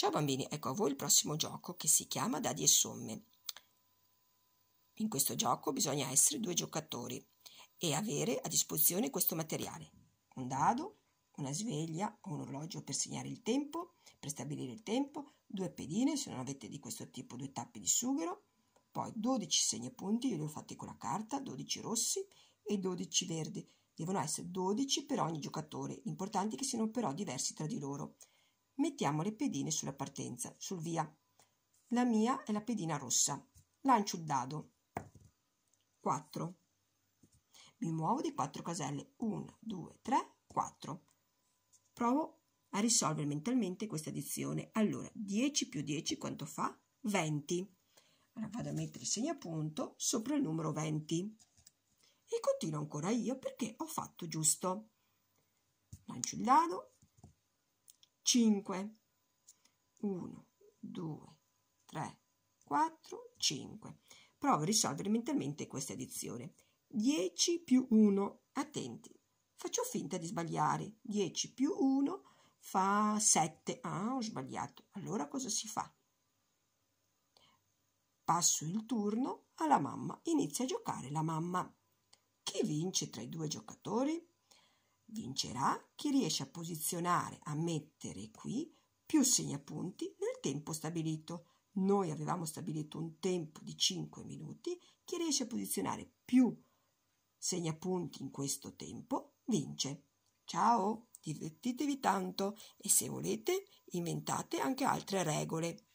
Ciao bambini, ecco a voi il prossimo gioco che si chiama Dadi e Somme. In questo gioco bisogna essere due giocatori e avere a disposizione questo materiale, un dado, una sveglia un orologio per segnare il tempo, per stabilire il tempo, due pedine se non avete di questo tipo due tappi di sughero, poi 12 segnapunti, io li ho fatti con la carta, 12 rossi e 12 verdi. Devono essere 12 per ogni giocatore, l'importante è che siano però diversi tra di loro. Mettiamo le pedine sulla partenza, sul via. La mia è la pedina rossa. Lancio il dado. 4. Mi muovo di 4 caselle. 1, 2, 3, 4. Provo a risolvere mentalmente questa addizione. Allora, 10 più 10 quanto fa? 20. Allora vado a mettere il segnapunto sopra il numero 20. E continuo ancora io perché ho fatto giusto. Lancio il dado, 5 1 2 3 4 5 provo a risolvere mentalmente questa edizione. 10 più 1 attenti faccio finta di sbagliare 10 più 1 fa 7 ah ho sbagliato allora cosa si fa passo il turno alla mamma inizia a giocare la mamma chi vince tra i due giocatori Vincerà chi riesce a posizionare, a mettere qui più segnapunti nel tempo stabilito. Noi avevamo stabilito un tempo di 5 minuti, chi riesce a posizionare più segnapunti in questo tempo vince. Ciao, divertitevi tanto e se volete inventate anche altre regole.